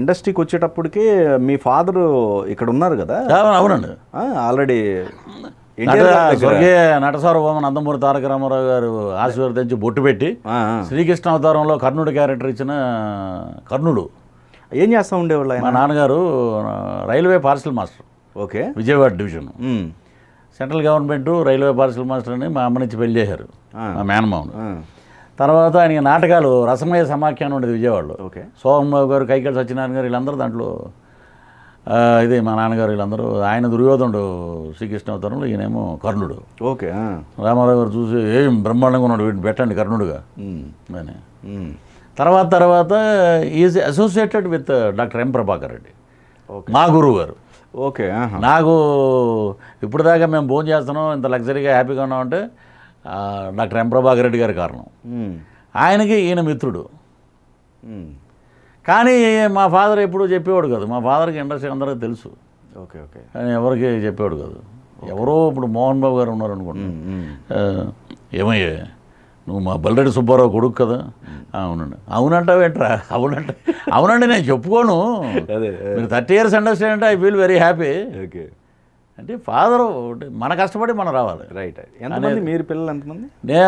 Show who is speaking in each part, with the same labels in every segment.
Speaker 1: ఇండస్ట్రీకి వచ్చేటప్పటికే మీ ఫాదర్ ఇక్కడ ఉన్నారు కదా అవునండి ఆల్రెడీ స్వర్గీయ నటసార్వభౌమ నందమూరి తారక రామారావు గారు ఆశీర్వదించి బొట్టు పెట్టి శ్రీకృష్ణ అవతారంలో కర్ణుడు క్యారెక్టర్ ఇచ్చిన కర్ణుడు ఏం చేస్తూ ఉండేవాళ్ళు మా నాన్నగారు railway parcel master okay Vijayawada division central government railway parcel master అని మా అమ్మ నుంచి పెళ్లి చేశారు మా మేనమామను తర్వాత ఆయనకి నాటకాలు రసమయ సమాఖ్యానం ఉండేది విజయవాడలో ఓకే సోమబాబు గారు కైకల్ సత్యనారాయణ గారు వీళ్ళందరూ దాంట్లో ఇది మా నాన్నగారు వీళ్ళందరూ ఆయన దుర్యోధనుడు శ్రీకృష్ణ అవతారంలో ఈయనేమో కర్ణుడు ఓకే రామారావు గారు చూసి ఏం బ్రహ్మాండంగా ఉన్నాడు వీటిని పెట్టండి కర్ణుడుగా అని తర్వాత తర్వాత is associated with doctor M Prabhakar Reddy మా గురువు గారు ఓకే నాకు ఇప్పుడు దాకా మేము భోజనం చేస్తున్నాం ఇంత లగ్జరీగా హ్యాపీగా ఉన్నామంటే డాక్టర్ ఎంప్రభాకర్ రెడ్డి గారి కారణం ఆయనకి ఈయన మిత్రుడు కానీ మా ఫాదర్ ఎప్పుడూ చెప్పేవాడు కాదు మా ఫాదర్కి ఇండస్ట్రీ అందరికీ తెలుసు ఓకే ఓకే ఆయన ఎవరికి చెప్పేవాడు కాదు ఎవరో ఇప్పుడు మోహన్ బాబు గారు ఉన్నారు అనుకోండి ఏమయ్యే నువ్వు మా బల్లరెడ్డి సుబ్బారావు కొడుకు కదా అవునండి అవునంటావు ఏంట్రా అవునంట అవునండి నేను చెప్పుకోను మీరు థర్టీ ఇయర్స్ అండర్స్టాండ్ అంటే I feel very happy okay అంటే ఫాదర్ మన కష్టపడి మనం రావాలి రైట్ ఎంతమంది మీరు పిల్లలు ఎంతమంది నే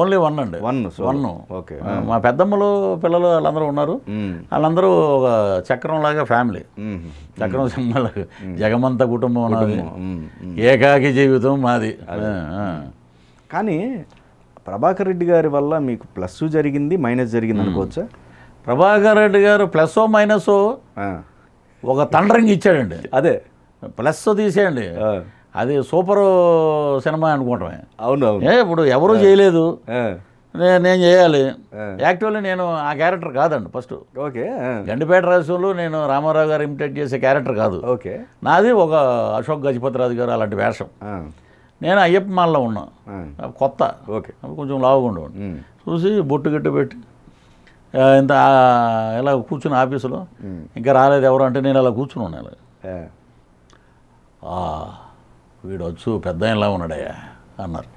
Speaker 1: ఓన్లీ వన్ అండి వన్ వన్ ఓకే మా పెద్దమ్మలు పిల్లలు వాళ్ళందరూ ఉన్నారు hmm. వాళ్ళందరూ ఒక hmm. చక్రం లాగా ఫ్యామిలీ చక్రం సింహలాగా జగమంత కుటుంబం ఉన్నది hmm. ఏకాకి జీవితం మాది కానీ ప్రభాకర్ రెడ్డి గారి వల్ల మీకు ప్లస్ జరిగింది మైనస్ జరిగింది అనుకోవచ్చా ప్రభాకర్ రెడ్డి గారు ప్లస్ మైనస్ ఒక తండ్రంగా ఇచ్చాడండి అదే ప్లస్ తీసేయండి అది సూపర్ సినిమా అనుకుంటామే అవును ఏ ఇప్పుడు ఎవరు చేయలేదు నేను చేయాలి యాక్చువల్లీ నేను ఆ క్యారెక్టర్ కాదండి ఫస్ట్ ఓకే గండిపేట రాష్ట్రంలో నేను రామారావు గారు ఇమిటేట్ చేసే క్యారెక్టర్ కాదు ఓకే నాది ఒక అశోక్ గజపతిరాజు గారు అలాంటి వేషం నేను అయ్యప్ప మాల్లో ఉన్నా కొత్త ఓకే కొంచెం లావుగా చూసి బొట్టు గట్టు పెట్టి ఇంత ఇలా కూర్చుని ఆఫీసులో ఇంకా రాలేదు ఎవరు అంటే నేను అలా కూర్చుని ఉన్నాను వీడు వచ్చు పెద్ద ఇలా ఉన్నాడయ్యా అన్నారు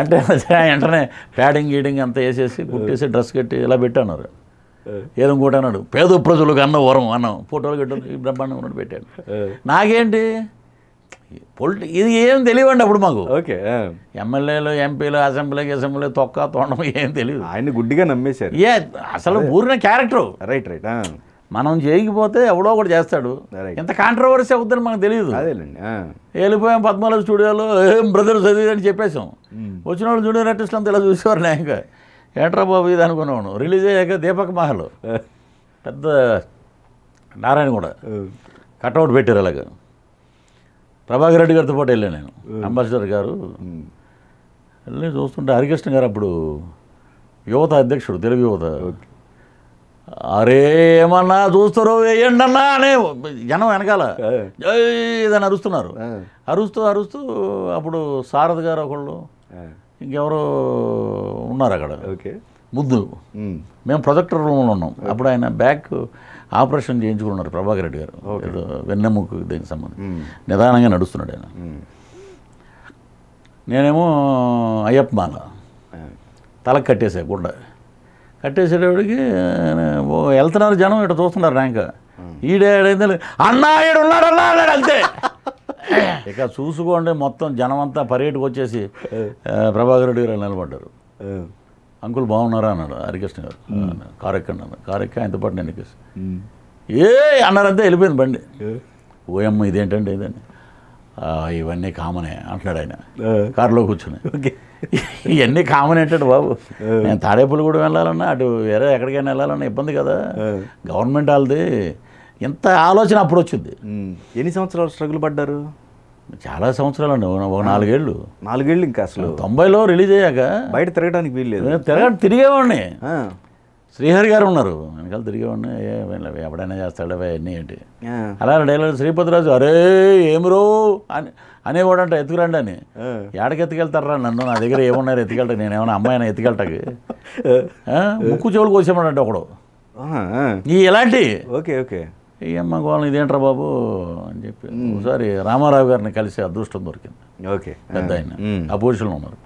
Speaker 1: అంటే వెంటనే ప్యాడింగ్ గీడింగ్ అంతా వేసేసి కుట్టేసి డ్రెస్ కట్టి ఇలా పెట్టాను ఏదో ఇంకోటి అన్నాడు పేద ప్రజలకు అన్న వరం అన్నం ఫోటోలు కట్టాను ఈ బ్రహ్మాండం ఉన్నాడు పెట్టాడు నాకేంటి పొలిటి ఇది ఏం తెలియవండి అప్పుడు మాకు ఓకే ఎమ్మెల్యేలు ఎంపీలు అసెంబ్లీకి అసెంబ్లీ తొక్క తోండం ఏం తెలియదు ఆయన గుడ్డిగా నమ్మేశారు ఏ అసలు ఊరిన క్యారెక్టర్ రైట్ రైట్ మనం చేయకపోతే ఎవడో ఒకటి చేస్తాడు ఎంత కాంట్రవర్సీ అవుతుందని మనకు తెలియదు వెళ్ళిపోయాం పద్మాలయ స్టూడియోలో ఏం బ్రదర్ చదివి అని చెప్పేసాం వచ్చిన వాళ్ళు జూనియర్ ఆర్టిస్ట్లు అంతా ఇలా చూసేవారు నాయక ఏంట్రా బాబు ఇది అనుకున్నాను రిలీజ్ అయ్యాక దీపక్ మహల్ పెద్ద నారాయణ కూడా కట్అవుట్ పెట్టారు అలాగ ప్రభాకర్ రెడ్డి గారితో పాటు వెళ్ళాను నేను అంబాసిడర్ గారు వెళ్ళి చూస్తుంటే హరికృష్ణ గారు అప్పుడు యువత అధ్యక్షుడు తెలుగు యువత అరే ఏమన్నా చూస్తారో వేయండి అన్నా అనే జనం వెనకాల ఇదని అరుస్తున్నారు అరుస్తూ అరుస్తూ అప్పుడు సారథ్ గారు ఒకళ్ళు ఇంకెవరో ఉన్నారు అక్కడ ఓకే ముద్దు మేము ప్రొజెక్టర్ రూమ్లో ఉన్నాం అప్పుడు ఆయన బ్యాక్ ఆపరేషన్ చేయించుకున్నారు ప్రభాకర్ రెడ్డి గారు వెన్నెముకు దీనికి సంబంధించి నిదానంగా నడుస్తున్నాడు ఆయన నేనేమో అయ్యప్పమాల తలకు కట్టేసా గుండె కట్టేసేటప్పటికి వెళ్తున్నారు జనం ఇక్కడ చూస్తున్నారు ర్యాంక్ ఈడేడైతే అన్నా ఈడు ఉన్నాడు అన్నా అన్నాడు అంతే ఇక చూసుకోండి మొత్తం జనం అంతా పర్యటకు వచ్చేసి ప్రభాకర్ రెడ్డి గారు నిలబడ్డారు అంకుల్ బాగున్నారా అన్నాడు హరికృష్ణ గారు కారు ఎక్కండి అన్నాడు కారు ఆయనతో పాటు నేను ఎక్కేసి ఏ అంతే వెళ్ళిపోయింది బండి ఓయమ్మ ఇదేంటండి ఇదని ఇవన్నీ కామనే అంటున్నాడు ఆయన కారులో కూర్చుని ఇవన్నీ కామన్ ఏంటంటే బాబు నేను తాడేపల్లి కూడా వెళ్ళాలన్నా అటు వేరే ఎక్కడికైనా వెళ్ళాలన్నా ఇబ్బంది కదా గవర్నమెంట్ వాళ్ళది ఇంత ఆలోచన అప్పుడు వచ్చింది ఎన్ని సంవత్సరాలు స్ట్రగుల్ పడ్డారు చాలా సంవత్సరాలు అండి ఒక నాలుగేళ్ళు నాలుగేళ్ళు ఇంకా అసలు తొంభైలో రిలీజ్ అయ్యాక బయట తిరగడానికి వీలు లేదు తిరగ తిరిగేవాడిని శ్రీహరి గారు ఉన్నారు వెనకాల తిరిగేవాడిని ఏ ఎప్పుడైనా చేస్తాడు అన్నీ ఏంటి అలా డైలాగ్ శ్రీపతిరాజు అరే ఏమిరో అని అనేవాడంట ఎత్తుకురండి అని ఏడకి ఎత్తుకెళ్తారా నన్ను నా దగ్గర ఏమున్నారో ఎత్తుకెళ్ళట నేను ఏమన్నా అమ్మాయినా ఎత్తుకెళ్ళటకి ముక్కు చెవులు కోసేమడంట ఒకడు ఈ ఎలాంటి ఓకే ఓకే ఈ అమ్మ గోళం ఇదేంట్రా బాబు అని చెప్పి ఒకసారి రామారావు గారిని కలిసి అదృష్టం దొరికింది ఓకే పెద్ద ఆయన అపోజిషన్లో ఉన్నారు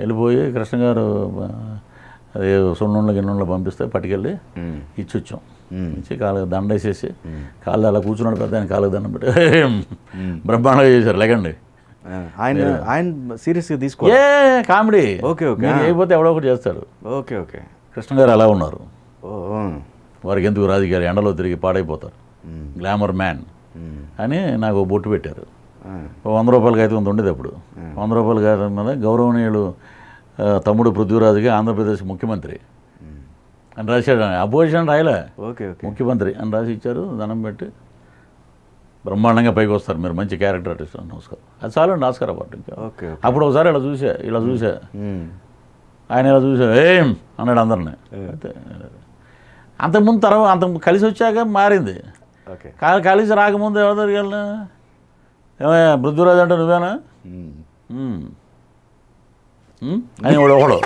Speaker 1: వెళ్ళిపోయి కృష్ణ గారు అదే సున్నుండ్ల గిన్నుండ్ల పంపిస్తే పట్టుకెళ్ళి ఇచ్చొచ్చాం ఇచ్చి కాళ్ళకి దండ వేసేసి కాళ్ళు అలా కూర్చున్నాడు పెద్ద ఆయన కాళ్ళకి దండం పెట్టి బ్రహ్మాండంగా చేశారు లేకండి ఆయన ఆయన సీరియస్గా తీసుకో ఏ కామెడీ ఓకే ఓకే అయిపోతే ఎవడో ఒకటి చేస్తాడు ఓకే ఓకే కృష్ణ గారు అలా ఉన్నారు వారికి ఎందుకు రాజకీయాలు ఎండలో తిరిగి పాడైపోతారు గ్లామర్ మ్యాన్ అని నాకు బొట్టు పెట్టారు వంద రూపాయలకి అయితే ఉండేది అప్పుడు వంద రూపాయలు కాదు మీద గౌరవనీయులు తమ్ముడు పృథ్వీరాజుగా ఆంధ్రప్రదేశ్ ముఖ్యమంత్రి అని రాశాడు అపోజిషన్ రాయలే ఓకే ముఖ్యమంత్రి అని రాసి ఇచ్చారు ధనం పెట్టి బ్రహ్మాండంగా పైకి వస్తారు మీరు మంచి క్యారెక్టర్ ఆర్టిస్ట్ నమస్కారం అది చాలండి ఆస్కార్ అవార్డు ఇంకా ఓకే అప్పుడు ఒకసారి ఇలా చూసా ఇలా చూసా ఆయన ఇలా చూసా ఏం అన్నాడు అందరిని అంతకుముందు తర్వాత అంత కలిసి వచ్చాక మారింది కలిసి రాకముందు ఎవరి దగ్గరికి వెళ్ళినా ఏమయ్యా పృథ్వీరాజు అంటే నువ్వేనా అని hmm? కూడా ఒకడు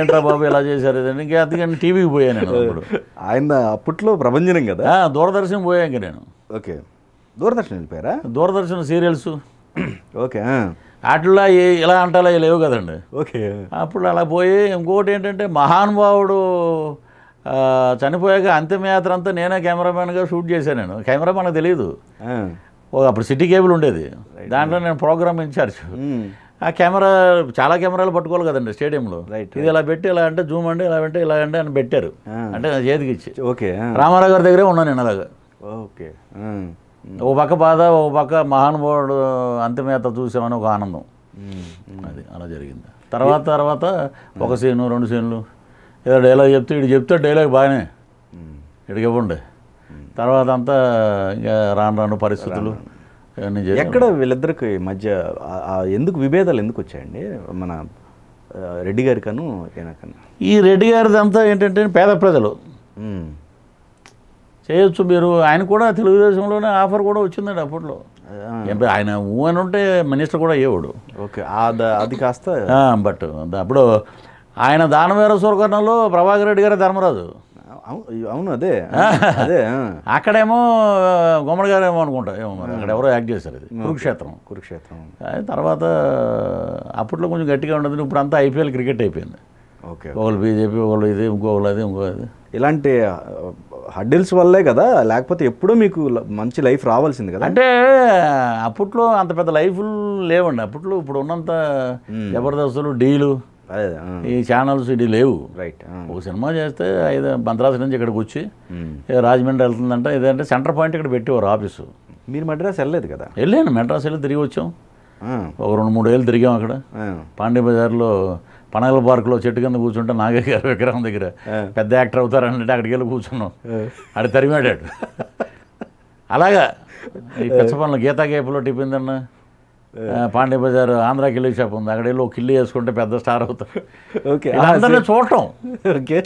Speaker 1: ఏంట్రా బాబు ఎలా చేశారు ఇంకా అందుకని టీవీకి పోయాను నేను అప్పుడు ఆయన అప్పట్లో ప్రభంజనం కదా దూరదర్శన్ పోయాక నేను ఓకే దూరదర్శన్ వెళ్ళిపోయారా దూరదర్శన్ సీరియల్స్ ఓకే అట్లా ఇలా అంటాలా లేవు కదండి ఓకే అప్పుడు అలా పోయి ఇంకోటి ఏంటంటే మహానుభావుడు చనిపోయాక అంతిమయాత్ర అంతా నేనే కెమెరామ్యాన్గా షూట్ చేశాను నేను కెమెరా మనకు తెలియదు అప్పుడు సిటీ కేబుల్ ఉండేది దాంట్లో నేను ప్రోగ్రామ్ ఇన్ఛార్జ్ hmm. ఆ కెమెరా చాలా కెమెరాలు పట్టుకోవాలి కదండి స్టేడియంలో రైట్ ఇది ఇలా పెట్టి ఇలా అంటే జూమ్ అండి ఇలా అంటే ఇలా అంటే అని పెట్టారు అంటే చేతికి ఇచ్చి ఓకే రామారావు గారి దగ్గరే ఉన్నాను నేను అలాగా ఓకే ఓ పక్క బాధ ఓ పక్క మహానుభావుడు అంతిమేత చూసామని ఒక ఆనందం అది అలా జరిగింది తర్వాత తర్వాత ఒక సీను రెండు సీన్లు ఏదో డైలాగ్ చెప్తే ఇటు చెప్తే డైలాగ్ బాగానే ఇటుకి ఇవ్వండి తర్వాత అంతా ఇంకా రాను రాను పరిస్థితులు ఎక్కడ వీళ్ళిద్దరికి మధ్య ఎందుకు విభేదాలు ఎందుకు వచ్చాయండి మన రెడ్డి గారి ఈయనకన్నా ఈ రెడ్డి గారిదంతా ఏంటంటే పేద ప్రజలు చేయొచ్చు మీరు ఆయన కూడా తెలుగుదేశంలోనే ఆఫర్ కూడా వచ్చిందండి అప్పట్లో ఆయన ఊ అని ఉంటే మినిస్టర్ కూడా అయ్యేవాడు ఓకే అది కాస్త బట్ అప్పుడు ఆయన దానవేర స్వర్గంలో ప్రభాకర్ రెడ్డి గారు ధర్మరాజు అవును అదే అదే అక్కడేమో గుమ్మడి గారు ఏమో అనుకుంటా ఏమో మరి అక్కడ ఎవరో యాక్ట్ చేశారు అది కురుక్షేత్రం కురుక్షేత్రం తర్వాత అప్పట్లో కొంచెం గట్టిగా ఉండదు ఇప్పుడు అంతా ఐపీఎల్ క్రికెట్ అయిపోయింది ఓకే ఒకళ్ళు బీజేపీ ఒకళ్ళు ఇది ఇంకొకళ్ళు అది ఇంకో అది ఇలాంటి హడ్డిల్స్ వల్లే కదా లేకపోతే ఎప్పుడూ మీకు మంచి లైఫ్ రావాల్సింది కదా అంటే అప్పట్లో అంత పెద్ద లైఫ్ లేవండి అప్పట్లో ఇప్పుడు ఉన్నంత జబర్దస్తులు డీలు ఈ ఛానల్స్ ఇది లేవు రైట్ ఒక సినిమా చేస్తే ఐదు మద్రాసు నుంచి ఇక్కడికి వచ్చి రాజమండ్రి వెళ్తుందంటే ఇదంటే సెంటర్ పాయింట్ ఇక్కడ పెట్టేవారు ఆఫీసు మీరు మద్రాసు వెళ్ళలేదు కదా వెళ్ళాను మద్రాసు వెళ్ళి తిరిగి వచ్చాం ఒక రెండు మూడు ఏళ్ళు తిరిగాం అక్కడ పాండే బజార్లో పనగల పార్క్లో చెట్టు కింద కూర్చుంటే నాగే గారు విగ్రహం దగ్గర పెద్ద యాక్టర్ అవుతారంటే అక్కడికి వెళ్ళి కూర్చున్నాం అక్కడ తరిమాడాడు అలాగా ఈ పచ్చ పనులు గీతా గేపులో టిఫిన్ తిన్నా పాండే బజార్ ఆంధ్ర కిల్లీ షాప్ ఉంది అక్కడ వెళ్ళి ఒక కిల్లీ వేసుకుంటే పెద్ద స్టార్ అవుతారు ఓకే అందరినీ చూడటం ఓకే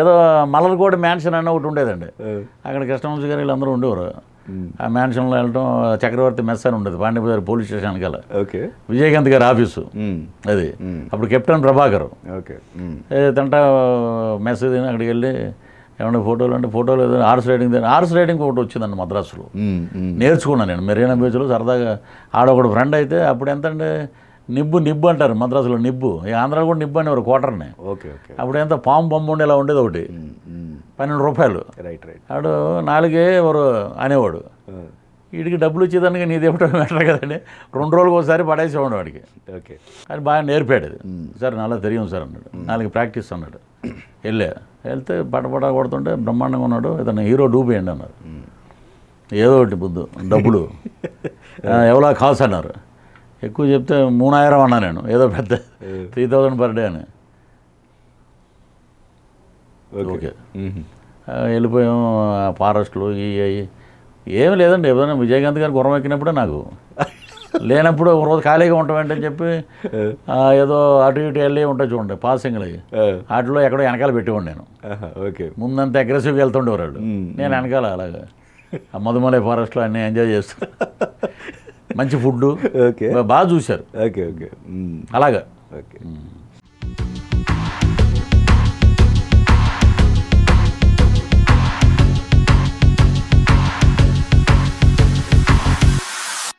Speaker 1: ఏదో మలర్కోట మ్యాన్షన్ అన్న ఒకటి ఉండేదండి అక్కడ కృష్ణవంశ గారు వీళ్ళందరూ ఉండేవారు ఆ మ్యాన్షన్లో వెళ్ళటం చక్రవర్తి మెస్ అని ఉండేది పాండే బజార్ పోలీస్ స్టేషన్ కల ఓకే విజయకాంత్ గారి ఆఫీసు అది అప్పుడు కెప్టెన్ ప్రభాకర్ ఓకే తింటా మెస్ అక్కడికి వెళ్ళి ఏమన్నా ఫోటోలు అంటే ఫోటోలు ఏదైనా హార్స్ రైడింగ్ హార్స్ రైడింగ్ ఒకటి వచ్చిందండి మద్రాసులో నేర్చుకున్నాను నేను మెరీనా బీచ్లో సరదాగా ఆడ ఫ్రెండ్ అయితే అప్పుడు ఎంత అంటే నిబ్బు నిబ్బు అంటారు మద్రాసులో నిబ్బు ఈ ఆంధ్రాలో కూడా నిబ్బు అనేవారు క్వార్టర్నే ఓకే ఓకే అప్పుడు ఎంత పాము బొమ్మ ఉండేలా ఉండేది ఒకటి పన్నెండు రూపాయలు రైట్ రైట్ ఆడు నాలుగే ఎవరు అనేవాడు వీడికి డబ్బులు ఇచ్చేదానికి నీది ఎప్పుడో మ్యాటర్ కదండి రెండు రోజులకు ఒకసారి పడేసేవాడు వాడికి ఓకే అది బాగా నేర్పాడు సార్ నాలా తెలియదు సార్ అన్నాడు నాలుగు ప్రాక్టీస్ అన్నాడు వెళ్ళా వెళ్తే పటపట కొడుతుంటే బ్రహ్మాండంగా ఉన్నాడు ఇతను హీరో డూబేయండి అన్నారు ఏదో ఒకటి బుద్ధు డబ్బులు ఎవలా కాస్ అన్నారు ఎక్కువ చెప్తే మూడాయిరం అన్నా నేను ఏదో పెద్ద త్రీ థౌజండ్ పర్ డే అని ఓకే వెళ్ళిపోయాం ఫారెస్ట్లు ఇవి అవి ఏమి లేదండి ఏదైనా విజయకాంత్ గారు గుర్రం ఎక్కినప్పుడే నాకు లేనప్పుడు ఒక రోజు ఖాళీగా ఉంటాం ఏంటని చెప్పి ఏదో అటు ఇటు వెళ్ళి ఉంటాయి చూడండి పాసింగ్లు అవి వాటిలో ఎక్కడో వెనకాల పెట్టేవాడు నేను ఓకే ముందంత అగ్రెసివ్గా వెళ్తుండేవారు వాళ్ళు నేను వెనకాల అలాగా ఆ మధుమలై ఫారెస్ట్లో అన్నీ ఎంజాయ్ చేస్తా మంచి ఫుడ్ బాగా చూశారు ఓకే ఓకే అలాగా ఓకే